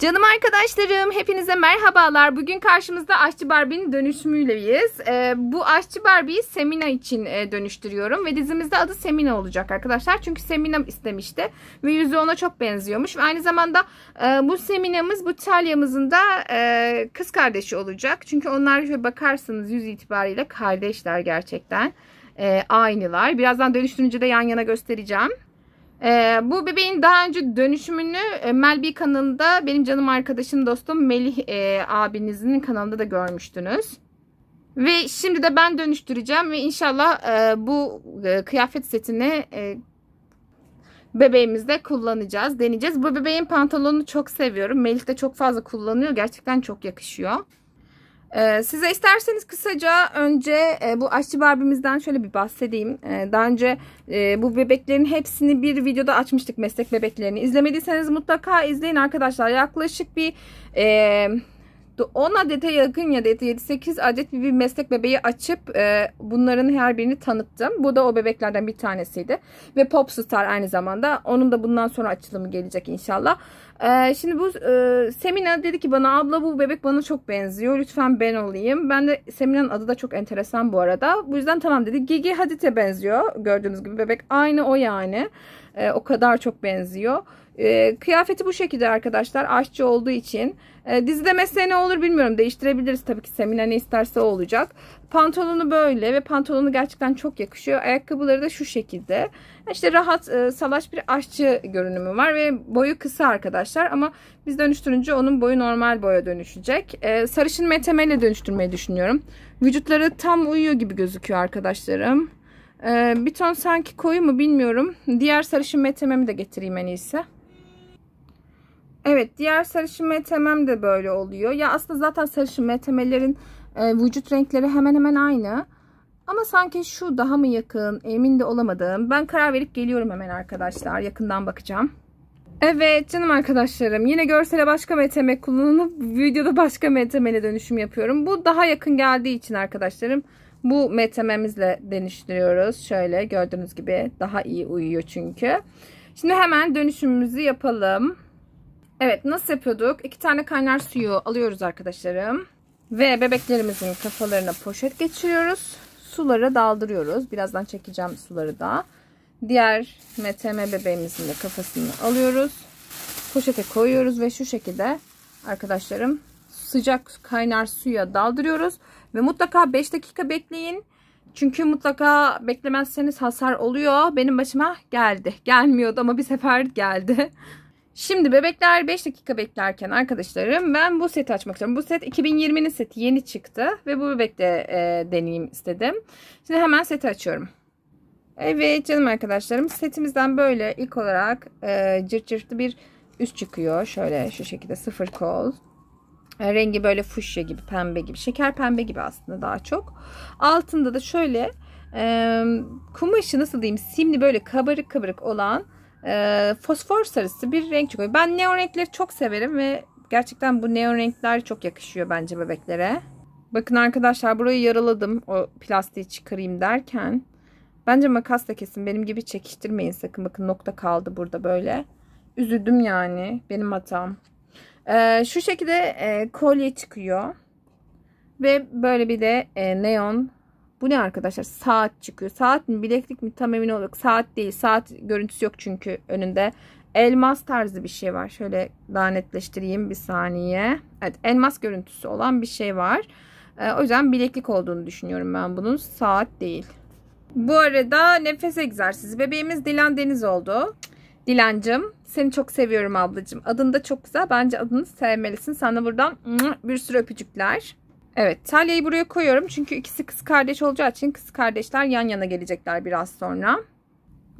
Canım arkadaşlarım hepinize merhabalar. Bugün karşımızda Aşçı Barbie'nin dönüşümüyleyiz. Ee, bu Aşçı Barbie'yi Semina için e, dönüştürüyorum ve dizimizde adı Semina olacak arkadaşlar. Çünkü Semina istemişti ve yüzü ona çok benziyormuş. Ve aynı zamanda e, bu Semina'mız bu Talya'mızın da e, kız kardeşi olacak. Çünkü onlar şöyle bakarsanız yüz itibariyle kardeşler gerçekten. E, aynılar. Birazdan dönüştürünce de yan yana göstereceğim. Ee, bu bebeğin daha önce dönüşümünü e, Melbi kanalında benim canım arkadaşım dostum Melih e, abinizin kanalında da görmüştünüz. Ve şimdi de ben dönüştüreceğim ve inşallah e, bu e, kıyafet setini e, bebeğimizde kullanacağız, deneyeceğiz. Bu bebeğin pantolonunu çok seviyorum. Melih de çok fazla kullanıyor. Gerçekten çok yakışıyor. Ee, size isterseniz kısaca önce e, bu aşçı barbimizden şöyle bir bahsedeyim. Ee, daha önce e, bu bebeklerin hepsini bir videoda açmıştık meslek bebeklerini. İzlemediyseniz mutlaka izleyin arkadaşlar. Yaklaşık bir... E, 10 adete yakın ya da 7-8 adet bir meslek bebeği açıp e, bunların her birini tanıttım. Bu da o bebeklerden bir tanesiydi. Ve Popstar aynı zamanda. Onun da bundan sonra açılımı gelecek inşallah. E, şimdi bu e, Semina dedi ki bana abla bu bebek bana çok benziyor. Lütfen ben olayım. Ben de Semina'nın adı da çok enteresan bu arada. Bu yüzden tamam dedi. Gigi Hadid'e benziyor. Gördüğünüz gibi bebek aynı o yani. E, o kadar çok benziyor. Ee, kıyafeti bu şekilde arkadaşlar. Aşçı olduğu için. E, dizide mesleğe ne olur bilmiyorum. Değiştirebiliriz tabii ki Semina ne isterse olacak. Pantolonu böyle ve pantolonu gerçekten çok yakışıyor. Ayakkabıları da şu şekilde. İşte rahat e, salaş bir aşçı görünümü var ve boyu kısa arkadaşlar. Ama biz dönüştürünce onun boyu normal boya dönüşecek. Ee, sarışın metemeyle dönüştürmeyi düşünüyorum. Vücutları tam uyuyor gibi gözüküyor arkadaşlarım. bir ton sanki koyu mu bilmiyorum. Diğer sarışın metememi de getireyim en iyisi. Evet diğer sarışın metemem de böyle oluyor. Ya aslında zaten sarışın metemelerin e, vücut renkleri hemen hemen aynı. Ama sanki şu daha mı yakın emin de olamadım. Ben karar verip geliyorum hemen arkadaşlar. Yakından bakacağım. Evet canım arkadaşlarım yine görsele başka MTM kullanıp videoda başka MTM'le dönüşüm yapıyorum. Bu daha yakın geldiği için arkadaşlarım bu metememizle dönüştürüyoruz. Şöyle gördüğünüz gibi daha iyi uyuyor çünkü. Şimdi hemen dönüşümümüzü yapalım. Evet nasıl yapıyorduk? İki tane kaynar suyu alıyoruz arkadaşlarım. Ve bebeklerimizin kafalarına poşet geçiriyoruz. Suları daldırıyoruz. Birazdan çekeceğim suları da. Diğer MTM bebeğimizin de kafasını alıyoruz. Poşete koyuyoruz ve şu şekilde arkadaşlarım sıcak kaynar suya daldırıyoruz. Ve mutlaka 5 dakika bekleyin. Çünkü mutlaka beklemezseniz hasar oluyor. Benim başıma geldi. Gelmiyordu ama bir sefer geldi. Şimdi bebekler 5 dakika beklerken arkadaşlarım ben bu seti açmak istiyorum. Bu set 2020'nin seti yeni çıktı ve bu bebekte e, deneyeyim istedim. Şimdi hemen seti açıyorum. Evet canım arkadaşlarım setimizden böyle ilk olarak e, cırt cırtlı bir üst çıkıyor. Şöyle şu şekilde sıfır kol. E, rengi böyle fuşya gibi pembe gibi şeker pembe gibi aslında daha çok. Altında da şöyle e, kumaşı nasıl diyeyim simli böyle kabarık kabarık olan e, fosfor sarısı bir renk çıkıyor. Ben neon renkleri çok severim ve gerçekten bu neon renkler çok yakışıyor bence bebeklere. Bakın arkadaşlar burayı yaraladım o plastiği çıkarayım derken. Bence makasla kesin benim gibi çekiştirmeyin sakın. Bakın nokta kaldı burada böyle. Üzüldüm yani benim hatam. Ee, şu şekilde e, kolye çıkıyor. Ve böyle bir de e, neon bu ne arkadaşlar? Saat çıkıyor. Saat mi bileklik mi tam emin olduk. Saat değil. Saat görüntüsü yok çünkü önünde. Elmas tarzı bir şey var. Şöyle daha netleştireyim bir saniye. Evet elmas görüntüsü olan bir şey var. Ee, o yüzden bileklik olduğunu düşünüyorum ben bunun. Saat değil. Bu arada nefes egzersizi. Bebeğimiz Dilan Deniz oldu. Dilancım seni çok seviyorum ablacığım. Adın da çok güzel. Bence adını sevmelisin. Sana buradan bir sürü öpücükler. Evet talyayı buraya koyuyorum. Çünkü ikisi kız kardeş olacağı için kız kardeşler yan yana gelecekler biraz sonra.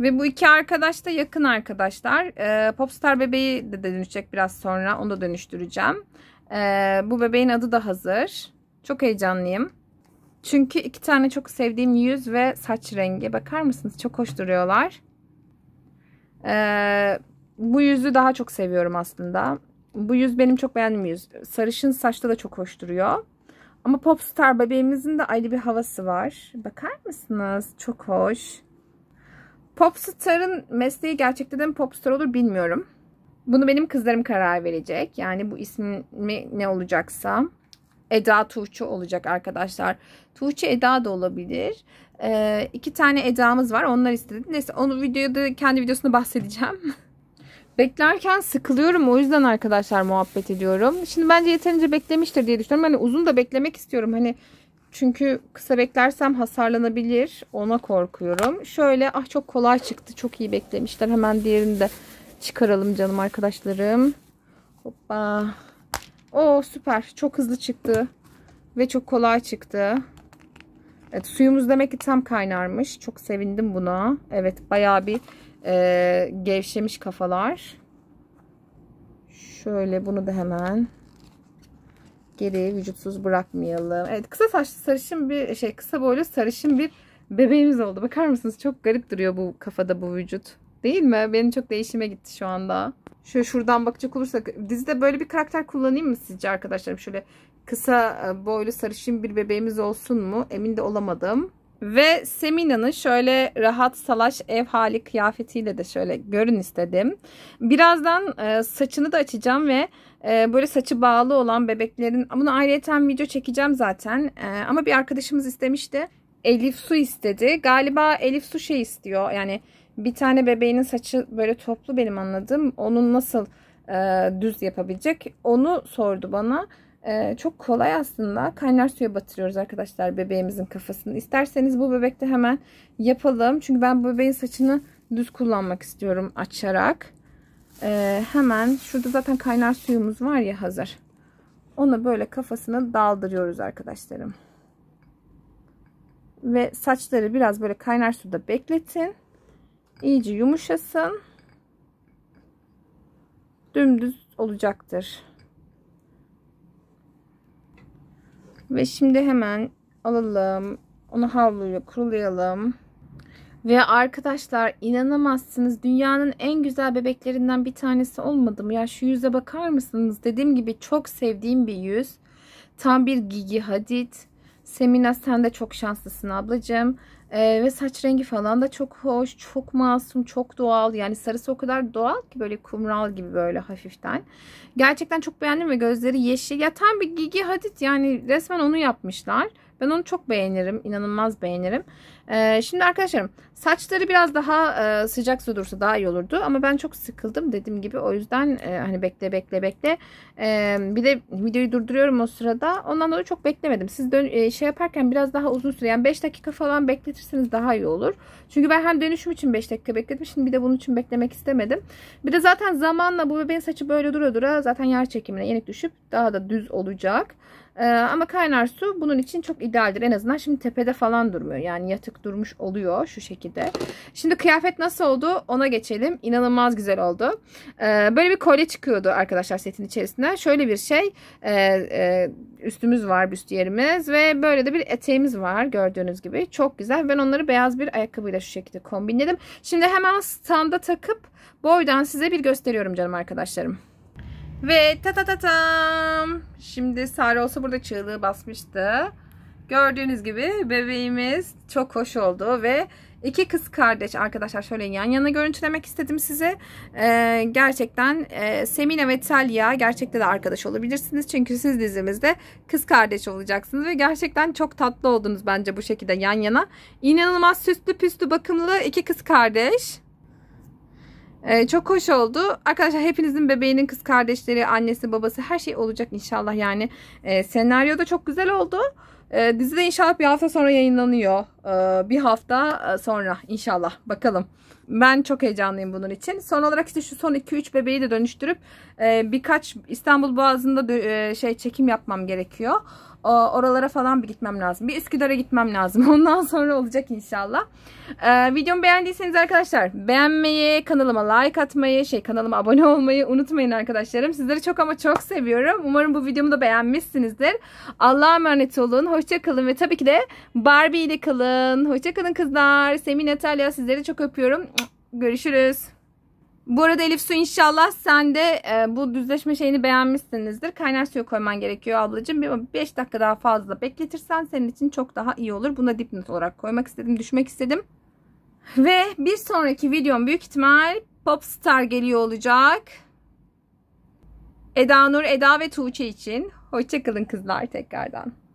Ve bu iki arkadaş da yakın arkadaşlar. Ee, Popstar bebeği de dönüşecek biraz sonra. Onu da dönüştüreceğim. Ee, bu bebeğin adı da hazır. Çok heyecanlıyım. Çünkü iki tane çok sevdiğim yüz ve saç rengi. Bakar mısınız? Çok hoş duruyorlar. Ee, bu yüzü daha çok seviyorum aslında. Bu yüz benim çok beğendiğim yüz. Sarışın saçta da çok hoş duruyor. Ama popstar bebeğimizin de ayrı bir havası var. Bakar mısınız? Çok hoş. Popstar'ın mesleği gerçekten mi popstar olur bilmiyorum. Bunu benim kızlarım karar verecek. Yani bu ismi ne olacaksa. Eda Tuğçe olacak arkadaşlar. Tuğçe Eda da olabilir. Ee, iki tane Eda'mız var. Onlar istedi. Neyse onu videoda kendi videosunda bahsedeceğim. Beklerken sıkılıyorum o yüzden arkadaşlar muhabbet ediyorum. Şimdi bence yeterince beklemiştir diye düşünüyorum. Hani uzun da beklemek istiyorum. Hani çünkü kısa beklersem hasarlanabilir. Ona korkuyorum. Şöyle ah çok kolay çıktı. Çok iyi beklemişler. Hemen diğerini de çıkaralım canım arkadaşlarım. Hoppa. O süper. Çok hızlı çıktı. Ve çok kolay çıktı. Evet suyumuz demek ki tam kaynarmış. Çok sevindim buna. Evet bayağı bir e, gevşemiş kafalar. Şöyle bunu da hemen geri vücutsuz bırakmayalım. Evet kısa saçlı sarışın bir şey kısa boylu sarışın bir bebeğimiz oldu. Bakar mısınız çok garip duruyor bu kafada bu vücut. Değil mi? Benim çok değişime gitti şu anda. Şöyle şuradan bakacak olursak dizide böyle bir karakter kullanayım mı sizce arkadaşlarım? Şöyle kısa e, boylu sarışın bir bebeğimiz olsun mu? Emin de olamadım. Ve Semina'nın şöyle rahat salaş ev hali kıyafetiyle de şöyle görün istedim. Birazdan e, saçını da açacağım ve e, böyle saçı bağlı olan bebeklerin bunu ayrıyeten video çekeceğim zaten. E, ama bir arkadaşımız istemişti. Elif Su istedi. Galiba Elif Su şey istiyor. Yani bir tane bebeğinin saçı böyle toplu benim anladığım. Onun nasıl e, düz yapabilecek onu sordu bana. Ee, çok kolay aslında. Kaynar suya batırıyoruz arkadaşlar bebeğimizin kafasını. İsterseniz bu bebekte hemen yapalım. Çünkü ben bu bebeğin saçını düz kullanmak istiyorum açarak. Ee, hemen şurada zaten kaynar suyumuz var ya hazır. Onu böyle kafasını daldırıyoruz arkadaşlarım. Ve saçları biraz böyle kaynar suda bekletin. İyice yumuşasın. Dümdüz olacaktır. Ve şimdi hemen alalım. Onu havluyla kurulayalım. Ve arkadaşlar inanamazsınız dünyanın en güzel bebeklerinden bir tanesi olmadı mı? Ya şu yüze bakar mısınız? Dediğim gibi çok sevdiğim bir yüz. Tam bir Gigi Hadid. Semina sen de çok şanslısın ablacığım. Ee, ve saç rengi falan da çok hoş, çok masum, çok doğal. Yani sarısı o kadar doğal ki böyle kumral gibi böyle hafiften. Gerçekten çok beğendim ve gözleri yeşil. Ya tam bir Gigi Hadid yani resmen onu yapmışlar. Ben onu çok beğenirim. inanılmaz beğenirim. Ee, şimdi arkadaşlarım saçları biraz daha e, sıcak su dursa daha iyi olurdu. Ama ben çok sıkıldım dediğim gibi. O yüzden e, hani bekle bekle bekle. E, bir de videoyu durduruyorum o sırada. Ondan dolayı çok beklemedim. Siz dön e, şey yaparken biraz daha uzun süre yani 5 dakika falan bekletirseniz daha iyi olur. Çünkü ben hem dönüşüm için 5 dakika bekledim. Şimdi bir de bunun için beklemek istemedim. Bir de zaten zamanla bu bebeğin saçı böyle dura dura zaten yer çekimine yenik düşüp daha da düz olacak. Ee, ama kaynar su bunun için çok idealdir. En azından şimdi tepede falan durmuyor. Yani yatık durmuş oluyor şu şekilde. Şimdi kıyafet nasıl oldu ona geçelim. İnanılmaz güzel oldu. Ee, böyle bir kolye çıkıyordu arkadaşlar setin içerisinden. Şöyle bir şey e, e, üstümüz var büstiyerimiz ve böyle de bir eteğimiz var gördüğünüz gibi. Çok güzel. Ben onları beyaz bir ayakkabıyla şu şekilde kombinledim. Şimdi hemen standa takıp boydan size bir gösteriyorum canım arkadaşlarım. Ve ta ta ta tam. Şimdi Sare olsa burada çığlığı basmıştı. Gördüğünüz gibi bebeğimiz çok hoş oldu ve iki kız kardeş arkadaşlar şöyle yan yana görüntülemek istedim size. Ee, gerçekten e, Semina ve Talia gerçekten de arkadaş olabilirsiniz. Çünkü siz dizimizde kız kardeş olacaksınız ve gerçekten çok tatlı oldunuz bence bu şekilde yan yana. İnanılmaz süslü püslü bakımlı iki kız kardeş. Ee, çok hoş oldu. Arkadaşlar hepinizin bebeğinin kız kardeşleri, annesi, babası her şey olacak inşallah. Yani e, senaryo da çok güzel oldu. E, dizi de inşallah bir hafta sonra yayınlanıyor. Ee, bir hafta e, sonra inşallah bakalım. Ben çok heyecanlıyım bunun için. Son olarak işte şu son 2-3 bebeği de dönüştürüp e, birkaç İstanbul Boğazı'nda e, şey çekim yapmam gerekiyor. Oralara falan bir gitmem lazım. Bir Üsküdar'a gitmem lazım. Ondan sonra olacak inşallah. Ee, videomu beğendiyseniz arkadaşlar beğenmeyi, kanalıma like atmayı, şey kanalıma abone olmayı unutmayın arkadaşlarım. Sizleri çok ama çok seviyorum. Umarım bu videomu da beğenmişsinizdir. Allah'a emanet olun. Hoşçakalın ve tabii ki de Barbie ile kalın kalın. Hoşçakalın kızlar. Semih Natalya sizleri çok öpüyorum. Görüşürüz. Bu arada Elif Su inşallah sen de e, bu düzleşme şeyini beğenmişsinizdir. Kaynar suyu koyman gerekiyor ablacığım. Bir 5 dakika daha fazla bekletirsen senin için çok daha iyi olur. Buna dipnot olarak koymak istedim, düşmek istedim. Ve bir sonraki videom büyük ihtimal Popstar geliyor olacak. Eda Nur, Eda ve Tuğçe için. Hoşçakalın kızlar tekrardan.